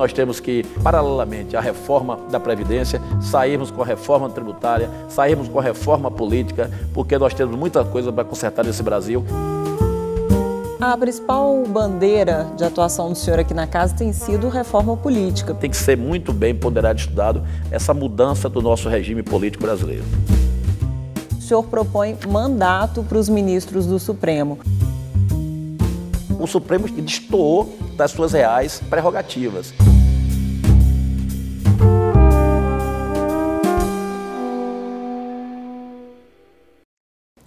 nós temos que, paralelamente à reforma da Previdência, sairmos com a reforma tributária, sairmos com a reforma política, porque nós temos muita coisa para consertar nesse Brasil. A principal bandeira de atuação do senhor aqui na casa tem sido reforma política. Tem que ser muito bem ponderado e estudado essa mudança do nosso regime político brasileiro. O senhor propõe mandato para os ministros do Supremo. O Supremo destoou das suas reais prerrogativas.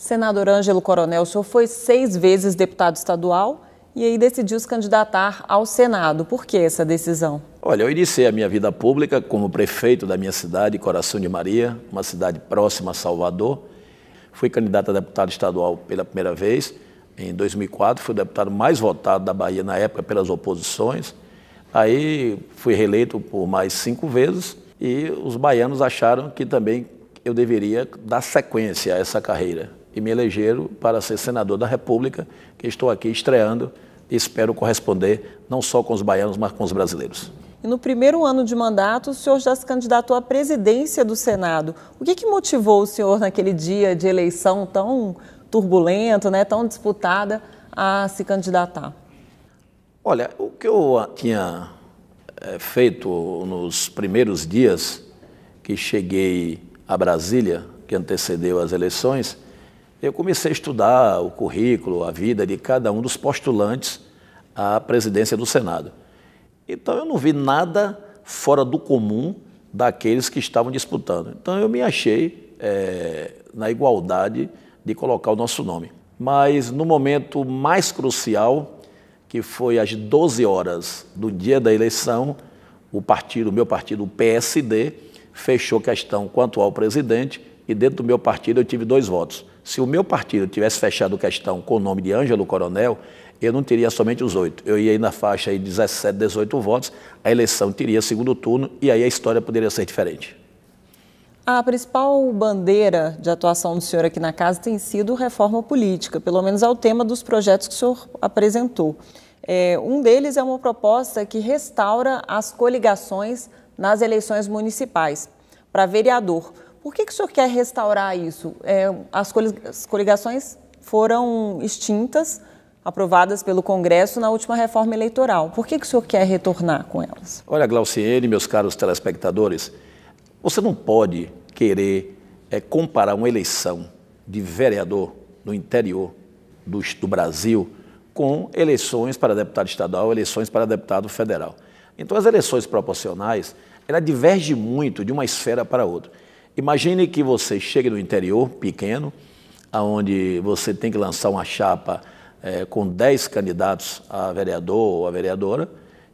Senador Ângelo Coronel, o senhor foi seis vezes deputado estadual e aí decidiu se candidatar ao Senado. Por que essa decisão? Olha, eu iniciei a minha vida pública como prefeito da minha cidade, Coração de Maria, uma cidade próxima a Salvador. Fui candidato a deputado estadual pela primeira vez, em 2004. Fui o deputado mais votado da Bahia na época pelas oposições. Aí fui reeleito por mais cinco vezes e os baianos acharam que também eu deveria dar sequência a essa carreira e me elegeram para ser senador da República, que estou aqui estreando e espero corresponder não só com os baianos, mas com os brasileiros. E no primeiro ano de mandato, o senhor já se candidatou à presidência do Senado. O que, que motivou o senhor naquele dia de eleição tão turbulento, né, tão disputada, a se candidatar? Olha, o que eu tinha eh, feito nos primeiros dias que cheguei a Brasília, que antecedeu as eleições, eu comecei a estudar o currículo, a vida de cada um dos postulantes à presidência do Senado. Então eu não vi nada fora do comum daqueles que estavam disputando. Então eu me achei é, na igualdade de colocar o nosso nome. Mas no momento mais crucial, que foi às 12 horas do dia da eleição, o partido, o meu partido, o PSD, fechou questão quanto ao presidente e dentro do meu partido eu tive dois votos. Se o meu partido tivesse fechado questão com o nome de Ângelo Coronel, eu não teria somente os oito. Eu ia ir na faixa de 17, 18 votos, a eleição teria segundo turno e aí a história poderia ser diferente. A principal bandeira de atuação do senhor aqui na casa tem sido reforma política, pelo menos ao é tema dos projetos que o senhor apresentou. É, um deles é uma proposta que restaura as coligações nas eleições municipais para vereador. Por que, que o senhor quer restaurar isso? É, as, as coligações foram extintas, aprovadas pelo Congresso na última reforma eleitoral. Por que, que o senhor quer retornar com elas? Olha, Glauciene, meus caros telespectadores, você não pode querer é, comparar uma eleição de vereador no interior do, do Brasil com eleições para deputado estadual, eleições para deputado federal. Então, as eleições proporcionais, ela diverge muito de uma esfera para outra. Imagine que você chegue no interior pequeno, aonde você tem que lançar uma chapa é, com 10 candidatos a vereador ou a vereadora,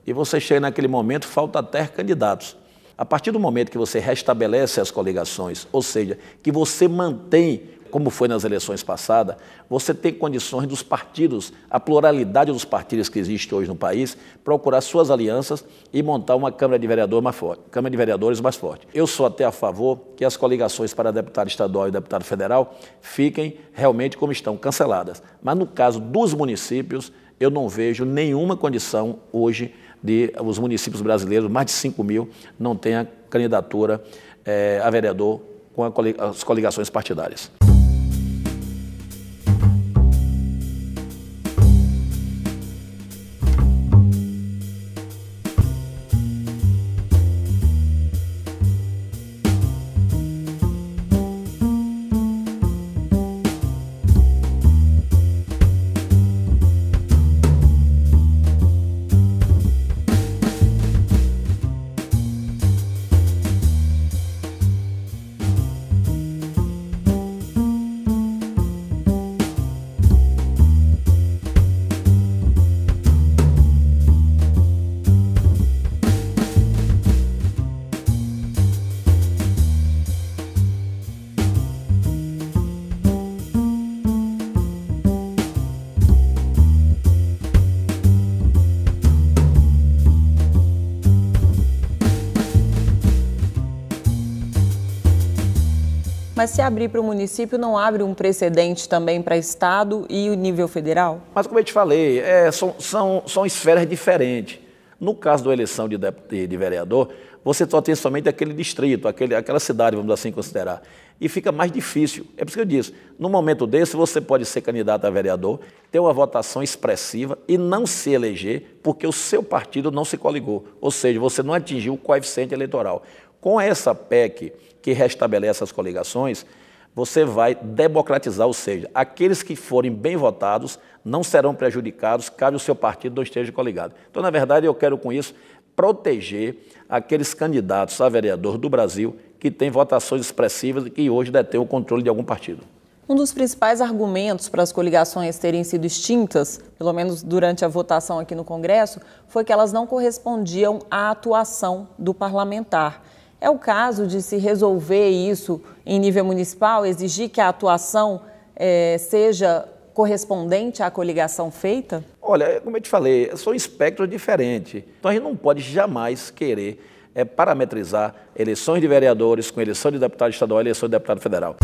e você chega naquele momento, falta até candidatos. A partir do momento que você restabelece as coligações, ou seja, que você mantém como foi nas eleições passadas, você tem condições dos partidos, a pluralidade dos partidos que existe hoje no país, procurar suas alianças e montar uma Câmara de, Vereador mais forte, Câmara de Vereadores mais forte. Eu sou até a favor que as coligações para deputado estadual e deputado federal fiquem realmente como estão, canceladas. Mas no caso dos municípios, eu não vejo nenhuma condição hoje de os municípios brasileiros, mais de 5 mil, não tenha candidatura eh, a vereador com a, as coligações partidárias. Mas se abrir para o município, não abre um precedente também para Estado e o nível federal? Mas como eu te falei, é, são, são, são esferas diferentes. No caso da eleição de, de, de, vereador, você só tem somente aquele distrito, aquele, aquela cidade, vamos assim considerar. E fica mais difícil. É por isso que eu disse: no momento desse, você pode ser candidato a vereador, ter uma votação expressiva e não se eleger porque o seu partido não se coligou. Ou seja, você não atingiu o coeficiente eleitoral. Com essa PEC que restabelece as coligações, você vai democratizar, ou seja, aqueles que forem bem votados não serão prejudicados caso o seu partido não esteja coligado. Então, na verdade, eu quero com isso proteger aqueles candidatos a vereador do Brasil que têm votações expressivas e que hoje detêm o controle de algum partido. Um dos principais argumentos para as coligações terem sido extintas, pelo menos durante a votação aqui no Congresso, foi que elas não correspondiam à atuação do parlamentar. É o caso de se resolver isso em nível municipal, exigir que a atuação eh, seja correspondente à coligação feita? Olha, como eu te falei, são espectros diferentes. Então a gente não pode jamais querer é, parametrizar eleições de vereadores com eleição de deputado estadual e eleição de deputado federal.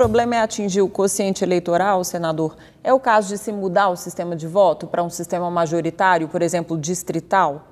problema é atingir o quociente eleitoral, senador? É o caso de se mudar o sistema de voto para um sistema majoritário, por exemplo, distrital?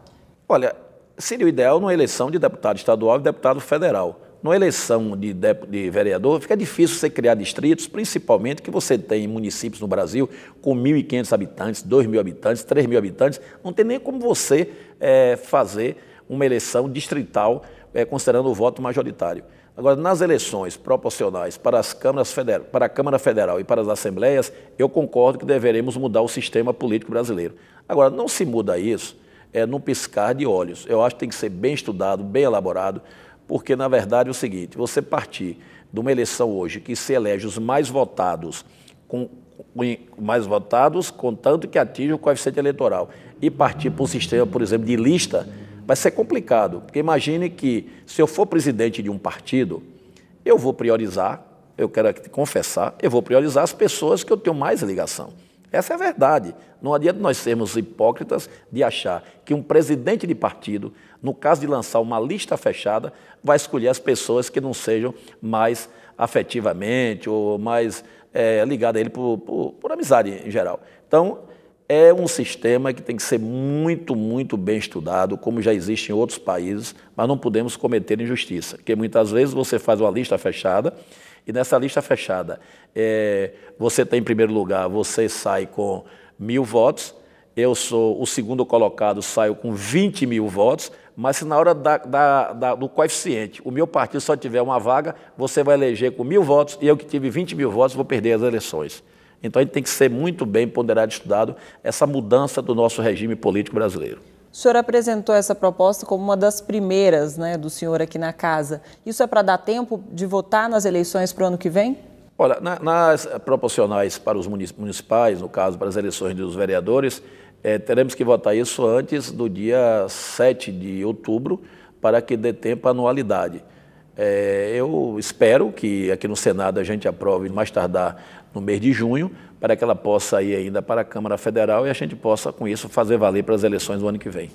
Olha, seria o ideal numa eleição de deputado estadual e deputado federal. Numa eleição de, de, de, vereador, fica difícil você criar distritos, principalmente que você tem municípios no Brasil com 1.500 habitantes, 2.000 habitantes, 3.000 habitantes. Não tem nem como você é, fazer uma eleição distrital, é, considerando o voto majoritário. Agora, nas eleições proporcionais para, as câmaras federal, para a Câmara Federal e para as Assembleias, eu concordo que deveremos mudar o sistema político brasileiro. Agora, não se muda isso é, num piscar de olhos. Eu acho que tem que ser bem estudado, bem elaborado, porque, na verdade, é o seguinte: você partir de uma eleição hoje que se elege os mais votados, com, mais votados, contanto que atinja o coeficiente eleitoral, e partir para um sistema, por exemplo, de lista vai ser complicado, porque imagine que se eu for presidente de um partido, eu vou priorizar, eu quero aqui confessar, eu vou priorizar as pessoas que eu tenho mais ligação. Essa é a verdade. Não adianta nós sermos hipócritas de achar que um presidente de partido, no caso de lançar uma lista fechada, vai escolher as pessoas que não sejam mais afetivamente ou mais é, ligadas a ele por, por, por amizade em geral. Então, é um sistema que tem que ser muito, muito bem estudado, como já existe em outros países, mas não podemos cometer injustiça, porque muitas vezes você faz uma lista fechada e nessa lista fechada é, você tem em primeiro lugar, você sai com mil votos, eu sou o segundo colocado, saio com 20 mil votos, mas se na hora da, da, da, do coeficiente o meu partido só tiver uma vaga, você vai eleger com mil votos e eu que tive 20 mil votos vou perder as eleições. Então a gente tem que ser muito bem ponderado e estudado essa mudança do nosso regime político brasileiro. O senhor apresentou essa proposta como uma das primeiras né, do senhor aqui na casa. Isso é para dar tempo de votar nas eleições para o ano que vem? Olha, na, nas proporcionais para os municipais, no caso, para as eleições dos vereadores, é, teremos que votar isso antes do dia 7 de outubro, para que dê tempo à anualidade. É, eu espero que aqui no Senado a gente aprove, mais tardar, no mês de junho, para que ela possa ir ainda para a Câmara Federal e a gente possa, com isso, fazer valer para as eleições do ano que vem.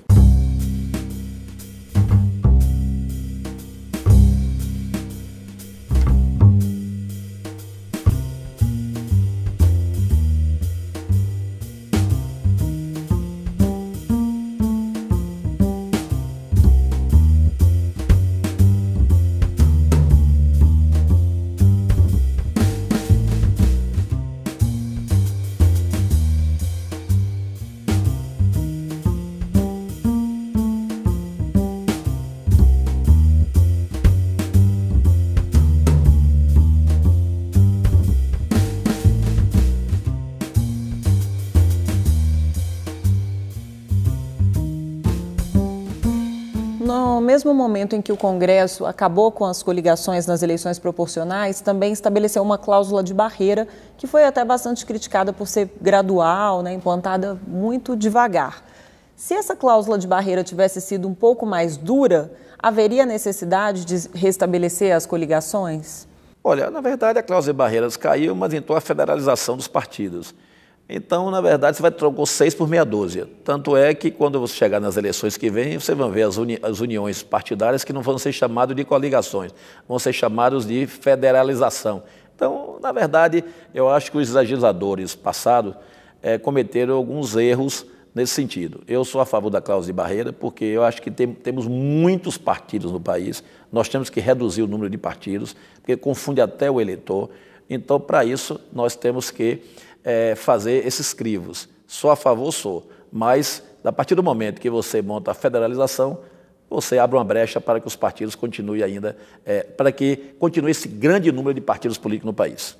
mesmo momento em que o Congresso acabou com as coligações nas eleições proporcionais, também estabeleceu uma cláusula de barreira que foi até bastante criticada por ser gradual, né, implantada muito devagar. Se essa cláusula de barreira tivesse sido um pouco mais dura, haveria necessidade de restabelecer as coligações? Olha, na verdade a cláusula de barreiras caiu, mas entrou a federalização dos partidos. Então, na verdade, você vai trocar seis por meia dúzia. Tanto é que quando você chegar nas eleições que vêm, você vai ver as, uni as uniões partidárias que não vão ser chamadas de coligações, vão ser chamadas de federalização. Então, na verdade, eu acho que os legisladores passados é, cometeram alguns erros nesse sentido. Eu sou a favor da cláusula de barreira, porque eu acho que tem, temos muitos partidos no país, nós temos que reduzir o número de partidos, porque confunde até o eleitor. Então, para isso, nós temos que é, fazer esses crivos. Sou a favor, sou. Mas, a partir do momento que você monta a federalização, você abre uma brecha para que os partidos continuem ainda, é, para que continue esse grande número de partidos políticos no país.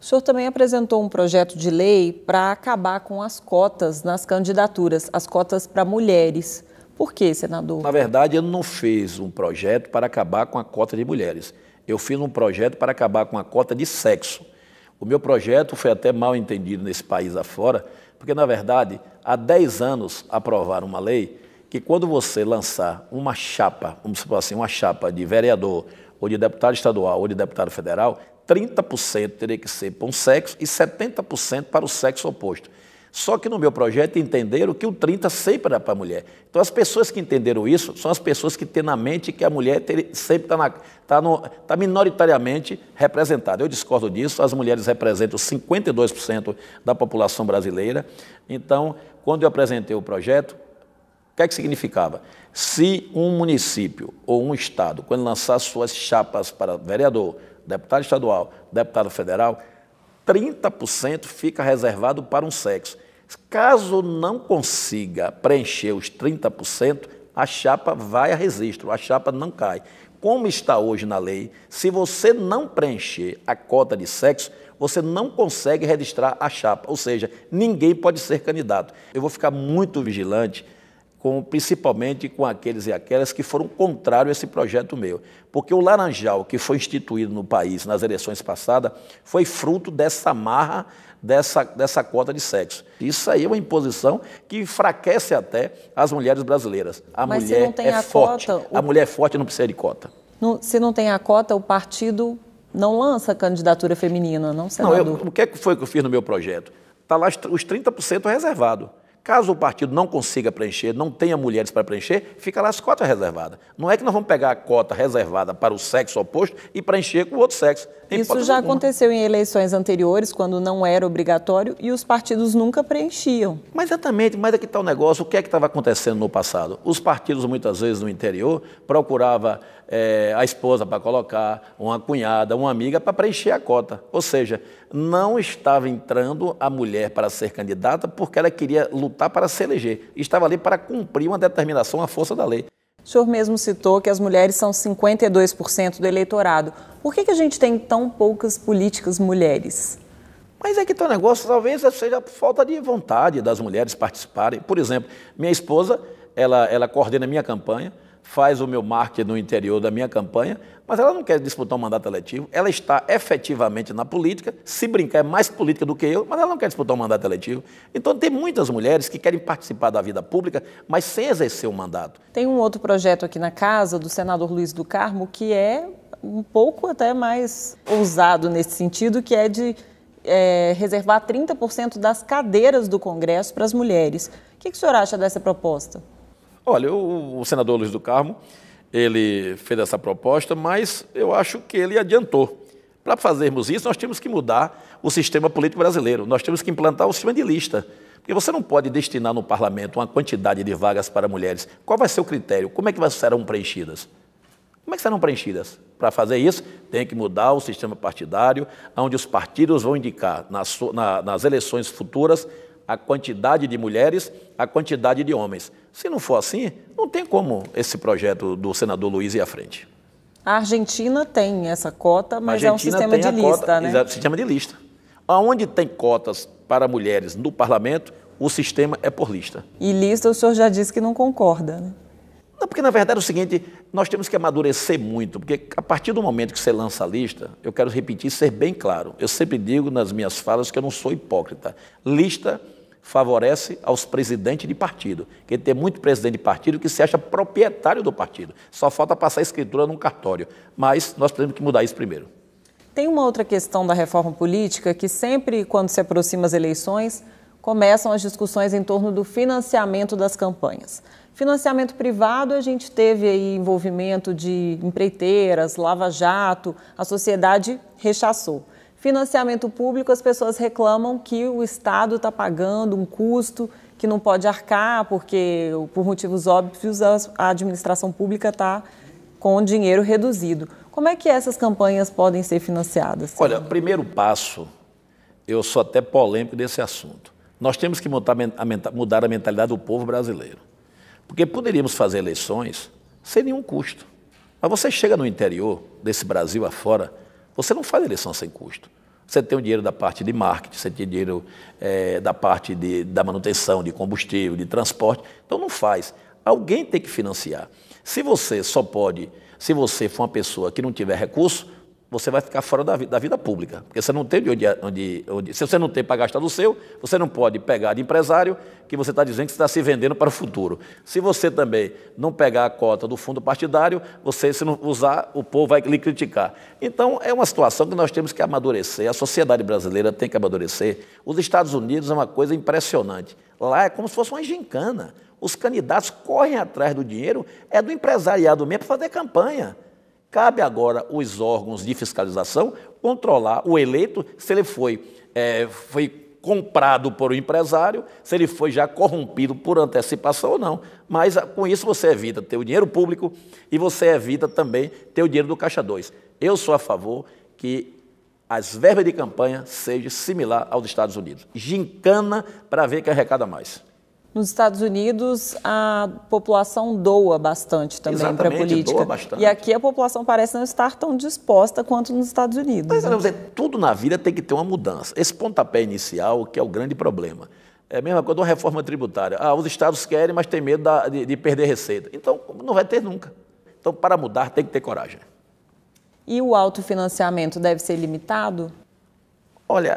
O senhor também apresentou um projeto de lei para acabar com as cotas nas candidaturas, as cotas para mulheres. Por que, senador? Na verdade, eu não fiz um projeto para acabar com a cota de mulheres. Eu fiz um projeto para acabar com a cota de sexo. O meu projeto foi até mal entendido nesse país afora, porque, na verdade, há 10 anos aprovaram uma lei que, quando você lançar uma chapa, vamos supor assim, uma chapa de vereador, ou de deputado estadual, ou de deputado federal, 30% teria que ser para um sexo e 70% para o sexo oposto. Só que no meu projeto entenderam que o 30 sempre era para a mulher. Então as pessoas que entenderam isso são as pessoas que têm na mente que a mulher sempre está tá tá, tá minoritariamente representada. Eu discordo disso, as mulheres representam 52% da população brasileira. Então, quando eu apresentei o projeto, o que é que significava? Se um município ou um estado, quando lançar suas chapas para vereador, deputado estadual, deputado federal, 30% fica reservado para um sexo. Caso não consiga preencher os 30%, a chapa vai a registro, a chapa não cai. Como está hoje na lei, se você não preencher a cota de sexo, você não consegue registrar a chapa, ou seja, ninguém pode ser candidato. Eu vou ficar muito vigilante com, principalmente com aqueles e aquelas que foram contrários a esse projeto meu. Porque o Laranjal, que foi instituído no país nas eleições passadas, foi fruto dessa marra, dessa, dessa cota de sexo. Isso aí é uma imposição que enfraquece até as mulheres brasileiras. A Mas mulher se não tem é a forte. Cota, o... A mulher é forte não precisa de cota. No, se não tem a cota, o partido não lança candidatura feminina, não, senador? Não, eu, o que, é que foi que eu fiz no meu projeto? Está lá os 30% reservado. Caso o partido não consiga preencher, não tenha mulheres para preencher, fica lá as cotas reservadas. Não é que nós vamos pegar a cota reservada para o sexo oposto e preencher com o outro sexo. Isso já alguma. aconteceu em eleições anteriores, quando não era obrigatório e os partidos nunca preenchiam. Mas exatamente, mas aqui é está o negócio. O que é que estava acontecendo no passado? Os partidos, muitas vezes, no interior, procuravam é, a esposa para colocar, uma cunhada, uma amiga para preencher a cota. Ou seja, não estava entrando a mulher para ser candidata porque ela queria lutar para se eleger. Estava ali para cumprir uma determinação à força da lei. O senhor mesmo citou que as mulheres são 52% do eleitorado. Por que, que a gente tem tão poucas políticas mulheres? Mas é que tem um negócio, talvez seja falta de vontade das mulheres participarem. Por exemplo, minha esposa, ela, ela coordena a minha campanha, faz o meu marketing no interior da minha campanha, mas ela não quer disputar um mandato eletivo. Ela está efetivamente na política, se brincar, é mais política do que eu, mas ela não quer disputar um mandato eletivo. Então, tem muitas mulheres que querem participar da vida pública, mas sem exercer o um mandato. Tem um outro projeto aqui na casa do senador Luiz do Carmo que é um pouco até mais ousado nesse sentido, que é de é, reservar 30% das cadeiras do Congresso para as mulheres. O que, que o senhor acha dessa proposta? Olha, o, o senador Luiz do Carmo, ele fez essa proposta, mas eu acho que ele adiantou. Para fazermos isso, nós temos que mudar o sistema político brasileiro. Nós temos que implantar o sistema de lista. Porque você não pode destinar no parlamento uma quantidade de vagas para mulheres. Qual vai ser o critério? Como é que serão preenchidas? Como é que serão preenchidas? Para fazer isso, tem que mudar o sistema partidário, onde os partidos vão indicar nas, nas eleições futuras a quantidade de mulheres, a quantidade de homens. Se não for assim, não tem como esse projeto do senador Luiz ir à frente. A Argentina tem essa cota, mas é um né? sistema de lista, cota, né? sistema de lista. Onde tem cotas para mulheres no parlamento, o sistema é por lista. E lista o senhor já disse que não concorda, né? Não, porque na verdade é o seguinte, nós temos que amadurecer muito, porque a partir do momento que você lança a lista, eu quero repetir, ser bem claro. Eu sempre digo nas minhas falas que eu não sou hipócrita. Lista favorece aos presidentes de partido, que tem muito presidente de partido que se acha proprietário do partido. Só falta passar a escritura num cartório, mas nós temos que mudar isso primeiro. Tem uma outra questão da reforma política que sempre quando se aproxima as eleições, começam as discussões em torno do financiamento das campanhas. Financiamento privado, a gente teve aí envolvimento de empreiteiras, Lava Jato, a sociedade rechaçou. Financiamento público, as pessoas reclamam que o Estado está pagando um custo que não pode arcar, porque, por motivos óbvios, a administração pública está com dinheiro reduzido. Como é que essas campanhas podem ser financiadas? Olha, primeiro passo, eu sou até polêmico desse assunto. Nós temos que mudar a, mudar a mentalidade do povo brasileiro. Porque poderíamos fazer eleições sem nenhum custo. Mas você chega no interior desse Brasil afora, você não faz eleição sem custo. Você tem o dinheiro da parte de marketing, você tem dinheiro é, da parte de, da manutenção, de combustível, de transporte. Então não faz. Alguém tem que financiar. Se você só pode, se você for uma pessoa que não tiver recurso, você vai ficar fora da vida, da vida pública, porque você não tem de onde, onde, onde, Se você não tem para gastar do seu, você não pode pegar de empresário que você está dizendo que está se vendendo para o futuro. Se você também não pegar a cota do fundo partidário, você, se não usar, o povo vai lhe criticar. Então, é uma situação que nós temos que amadurecer, a sociedade brasileira tem que amadurecer. Os Estados Unidos é uma coisa impressionante. Lá é como se fosse uma gincana. Os candidatos correm atrás do dinheiro, é do empresariado mesmo para fazer campanha. Cabe agora os órgãos de fiscalização controlar o eleito, se ele foi, é, foi comprado por um empresário, se ele foi já corrompido por antecipação ou não. Mas ah, com isso você evita ter o dinheiro público e você evita também ter o dinheiro do Caixa 2. Eu sou a favor que as verbas de campanha sejam similar aos Estados Unidos. Gincana para ver quem arrecada mais. Nos Estados Unidos, a população doa bastante também para a política. Doa bastante. E aqui a população parece não estar tão disposta quanto nos Estados Unidos. Mas, né? dizer, tudo na vida tem que ter uma mudança. Esse pontapé inicial que é o grande problema. É a mesma coisa de uma reforma tributária. Ah, os estados querem, mas tem medo da, de, de perder receita. Então, não vai ter nunca. Então, para mudar, tem que ter coragem. E o autofinanciamento deve ser limitado? Olha,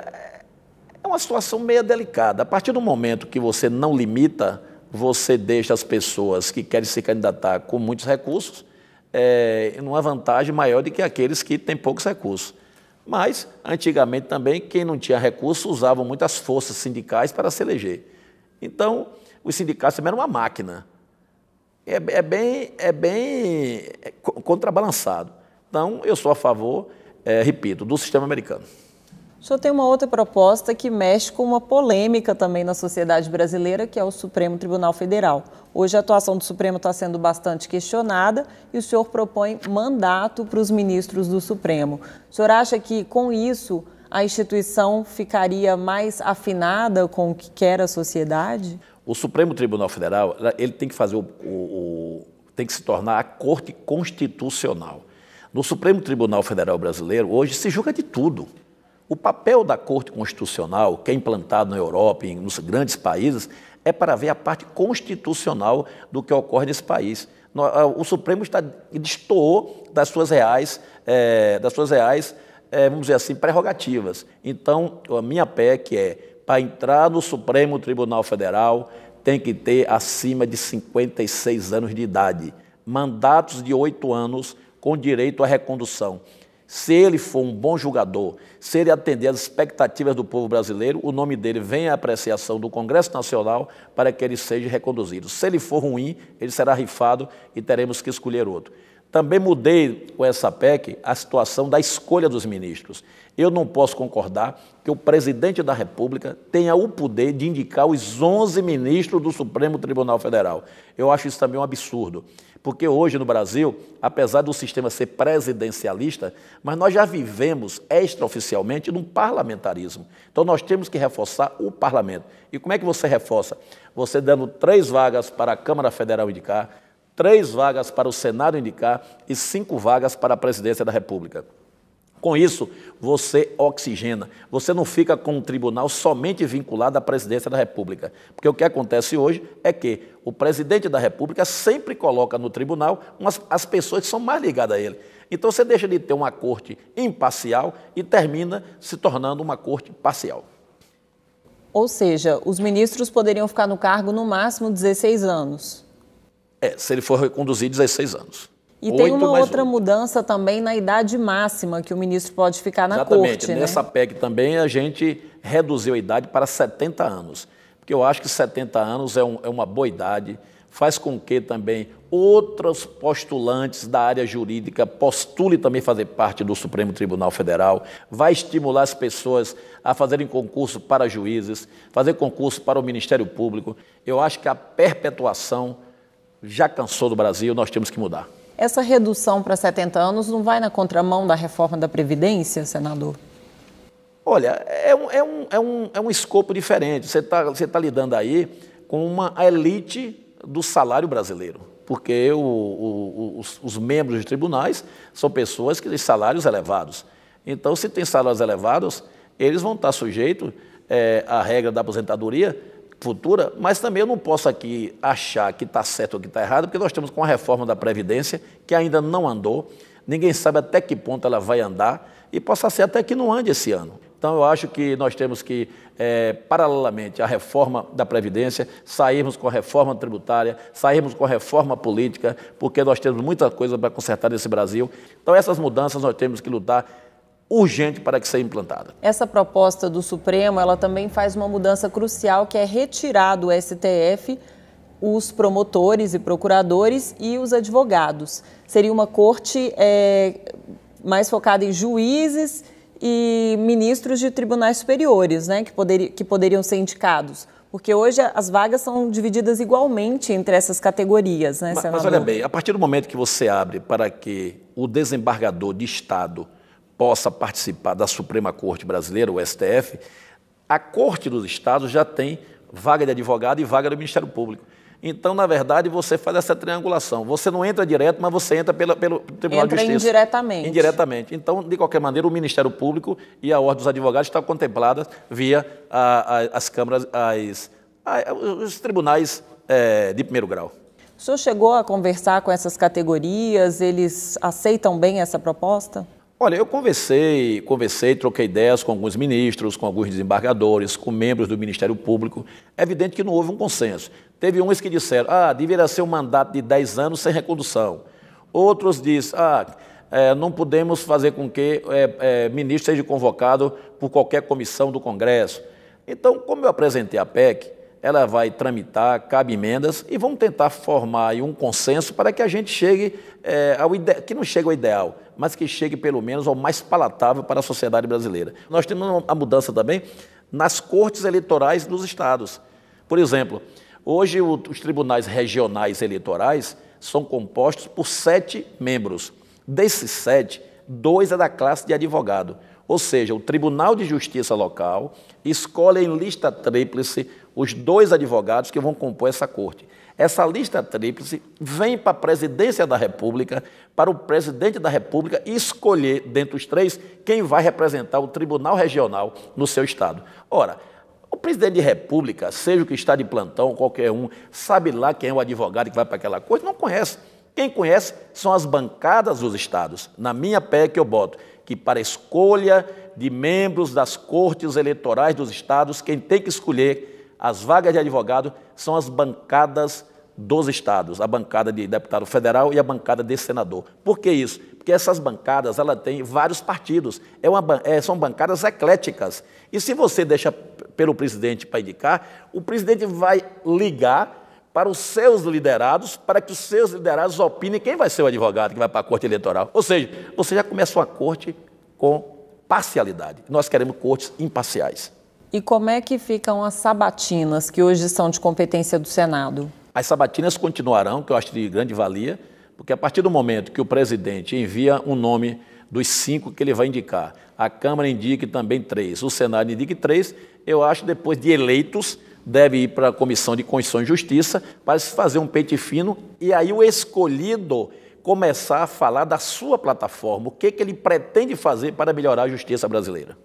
é uma situação meio delicada. A partir do momento que você não limita, você deixa as pessoas que querem se candidatar com muitos recursos é, numa vantagem maior do que aqueles que têm poucos recursos. Mas, antigamente também, quem não tinha recursos usava muitas forças sindicais para se eleger. Então, os sindicatos também eram uma máquina. É, é bem, é bem é contrabalançado. Então, eu sou a favor, é, repito, do sistema americano. O senhor tem uma outra proposta que mexe com uma polêmica também na sociedade brasileira, que é o Supremo Tribunal Federal. Hoje a atuação do Supremo está sendo bastante questionada e o senhor propõe mandato para os ministros do Supremo. O senhor acha que com isso a instituição ficaria mais afinada com o que quer a sociedade? O Supremo Tribunal Federal ele tem que fazer o, o, o tem que se tornar a Corte Constitucional. No Supremo Tribunal Federal Brasileiro hoje se julga de tudo. O papel da Corte Constitucional, que é implantado na Europa e nos grandes países, é para ver a parte constitucional do que ocorre nesse país. O Supremo está destoou das suas reais, é, das suas reais, é, vamos dizer assim, prerrogativas. Então, a minha PEC é para entrar no Supremo Tribunal Federal tem que ter acima de 56 anos de idade, mandatos de oito anos com direito à recondução. Se ele for um bom julgador, se ele atender às expectativas do povo brasileiro, o nome dele vem à apreciação do Congresso Nacional para que ele seja reconduzido. Se ele for ruim, ele será rifado e teremos que escolher outro. Também mudei com essa PEC a situação da escolha dos ministros. Eu não posso concordar que o presidente da República tenha o poder de indicar os 11 ministros do Supremo Tribunal Federal. Eu acho isso também um absurdo. Porque hoje no Brasil, apesar do sistema ser presidencialista, mas nós já vivemos extraoficialmente num parlamentarismo. Então nós temos que reforçar o parlamento. E como é que você reforça? Você dando três vagas para a Câmara Federal indicar, três vagas para o Senado indicar e cinco vagas para a presidência da República. Com isso, você oxigena. Você não fica com o tribunal somente vinculado à presidência da República. Porque o que acontece hoje é que o presidente da República sempre coloca no tribunal umas, as pessoas que são mais ligadas a ele. Então você deixa de ter uma corte imparcial e termina se tornando uma corte parcial. Ou seja, os ministros poderiam ficar no cargo no máximo 16 anos. É, se ele for reconduzido 16 anos. E tem uma outra um. mudança também na idade máxima que o ministro pode ficar na Exatamente. corte. Exatamente. Né? Nessa né? PEC também a gente reduziu a idade para 70 anos. Porque eu acho que 70 anos é, um, é uma boa idade, faz com que também outros postulantes da área jurídica postule também fazer parte do Supremo Tribunal Federal, vai estimular as pessoas a fazerem concurso para juízes, fazer concurso para o Ministério Público. Eu acho que a perpetuação já cansou do Brasil, nós temos que mudar. Essa redução para 70 anos não vai na contramão da reforma da Previdência, senador? Olha, é um, é um, é um, é um escopo diferente. Você está você tá lidando aí com uma elite do salário brasileiro, porque o, o, os, os membros de tribunais são pessoas que têm salários elevados. Então, se tem salários elevados, eles vão estar sujeitos é, à regra da aposentadoria futura, mas também eu não posso aqui achar que está certo ou que está errado, porque nós estamos com a reforma da Previdência, que ainda não andou, ninguém sabe até que ponto ela vai andar, e possa ser até que não ande esse ano. Então, eu acho que nós temos que, é, paralelamente à reforma da Previdência, sairmos com a reforma tributária, sairmos com a reforma política, porque nós temos muita coisa para consertar nesse Brasil. Então, essas mudanças nós temos que lutar urgente para que seja implantada. Essa proposta do Supremo, ela também faz uma mudança crucial que é retirar do STF os promotores e procuradores e os advogados. Seria uma corte é, mais focada em juízes e ministros de tribunais superiores, né, que, poder, que poderiam ser indicados. Porque hoje as vagas são divididas igualmente entre essas categorias, né, mas, Mas olha bem, a partir do momento que você abre para que o desembargador de Estado possa participar da Suprema Corte Brasileira, o STF, a Corte dos Estados já tem vaga de advogado e vaga do Ministério Público. Então, na verdade, você faz essa triangulação. Você não entra direto, mas você entra pela, pelo Tribunal entra de Justiça. indiretamente. Indiretamente. Então, de qualquer maneira, o Ministério Público e a Ordem dos Advogados estão contempladas via a, a, as câmaras, as, a, os tribunais é, de primeiro grau. O senhor chegou a conversar com essas categorias? Eles aceitam bem essa proposta? Olha, eu conversei, conversei, troquei ideias com alguns ministros, com alguns desembargadores, com membros do Ministério Público. É evidente que não houve um consenso. Teve uns que disseram, ah, deveria ser um mandato de 10 anos sem recondução. Outros dizem, ah, é, não podemos fazer com que é, é, ministro seja convocado por qualquer comissão do Congresso. Então, como eu apresentei a PEC, ela vai tramitar, cabe emendas e vamos tentar formar um consenso para que a gente chegue é, ao ideal, que não chegue ao ideal, mas que chegue pelo menos ao mais palatável para a sociedade brasileira. Nós temos a mudança também nas cortes eleitorais dos estados. Por exemplo, hoje os tribunais regionais eleitorais são compostos por sete membros. Desses sete, dois é da classe de advogado. Ou seja, o Tribunal de Justiça Local escolhe em lista tríplice os dois advogados que vão compor essa corte. Essa lista tríplice vem para a presidência da República, para o presidente da República escolher, dentre os três, quem vai representar o tribunal regional no seu estado. Ora, o presidente de República, seja o que está de plantão, qualquer um, sabe lá quem é o advogado que vai para aquela corte? Não conhece. Quem conhece são as bancadas dos estados. Na minha pé que eu boto que para escolha de membros das cortes eleitorais dos estados, quem tem que escolher as vagas de advogado são as bancadas dos estados, a bancada de deputado federal e a bancada de senador. Por que isso? Porque essas bancadas ela tem vários partidos, é uma, é, são bancadas ecléticas. E se você deixa pelo presidente para indicar, o presidente vai ligar para os seus liderados, para que os seus liderados opinem quem vai ser o advogado que vai para a corte eleitoral. Ou seja, você já começa uma corte com parcialidade. Nós queremos cortes imparciais. E como é que ficam as sabatinas, que hoje são de competência do Senado? As sabatinas continuarão, que eu acho de grande valia, porque a partir do momento que o presidente envia um nome dos cinco que ele vai indicar, a Câmara indique também três, o Senado indique três, eu acho depois de eleitos deve ir para a Comissão de Constituição e Justiça para se fazer um pente fino e aí o escolhido começar a falar da sua plataforma, o que, que ele pretende fazer para melhorar a justiça brasileira.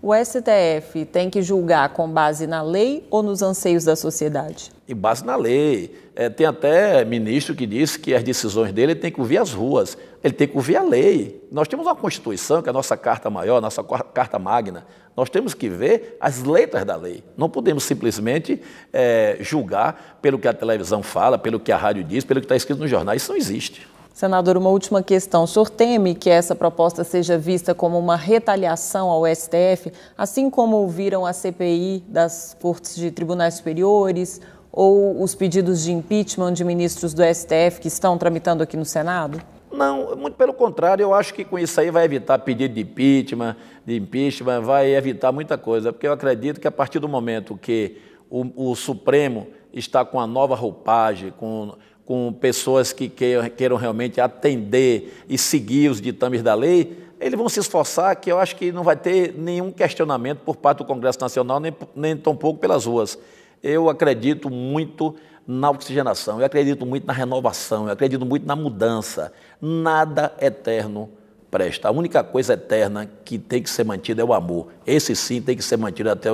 O STF tem que julgar com base na lei ou nos anseios da sociedade? Em base na lei. É, tem até ministro que disse que as decisões dele tem que ouvir as ruas, ele tem que ouvir a lei. Nós temos uma Constituição, que é a nossa carta maior, a nossa carta magna. Nós temos que ver as letras da lei. Não podemos simplesmente é, julgar pelo que a televisão fala, pelo que a rádio diz, pelo que está escrito nos jornais. Isso não existe. Senador, uma última questão. O senhor teme que essa proposta seja vista como uma retaliação ao STF, assim como viram a CPI das cortes de tribunais superiores ou os pedidos de impeachment de ministros do STF que estão tramitando aqui no Senado? Não, muito pelo contrário, eu acho que com isso aí vai evitar pedido de impeachment, de impeachment, vai evitar muita coisa, porque eu acredito que a partir do momento que o, o Supremo está com a nova roupagem, com com pessoas que queiram, realmente atender e seguir os ditames da lei, eles vão se esforçar, que eu acho que não vai ter nenhum questionamento por parte do Congresso Nacional, nem, nem tampouco pelas ruas. Eu acredito muito na oxigenação, eu acredito muito na renovação, eu acredito muito na mudança. Nada eterno presta. A única coisa eterna que tem que ser mantida é o amor. Esse sim tem que ser mantido até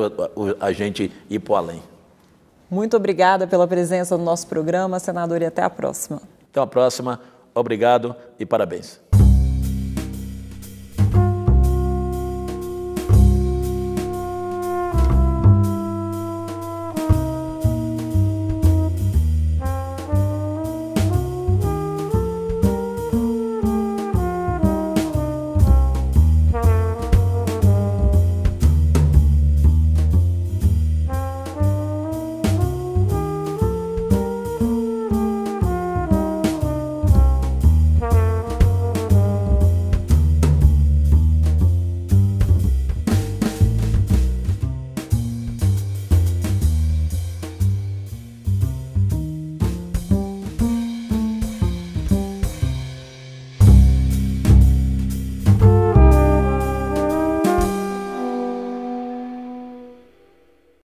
a gente ir para o além. Muito obrigada pela presença no nosso programa, senador, e até a próxima. Até a próxima. Obrigado e parabéns.